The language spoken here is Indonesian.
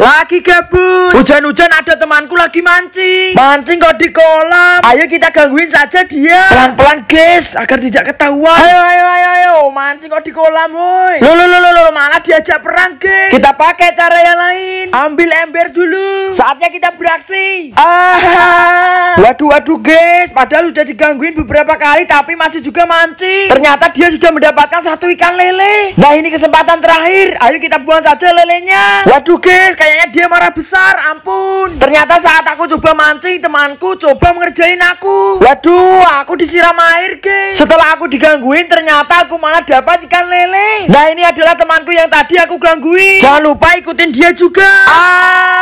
Lagi gabut Hujan-hujan ada temanku lagi mancing Mancing kok di kolam Ayo kita gangguin saja dia Pelan-pelan guys Agar tidak ketahuan Ayo ayo ayo ayo Mancing kok di kolam woy Lo lo lo lo mana diajak perang guys Kita pakai cara yang lain Ambil ember dulu Saatnya kita beraksi Ah Waduh, waduh, guys, padahal sudah digangguin beberapa kali tapi masih juga mancing. Ternyata dia sudah mendapatkan satu ikan lele. Nah ini kesempatan terakhir, ayo kita buang saja lelenya. Waduh guys, kayaknya dia marah besar, ampun. Ternyata saat aku coba mancing, temanku coba mengerjain aku. Waduh, aku disiram air guys. Setelah aku digangguin, ternyata aku malah dapat ikan lele. Nah ini adalah temanku yang tadi aku gangguin. Jangan lupa ikutin dia juga. Ah.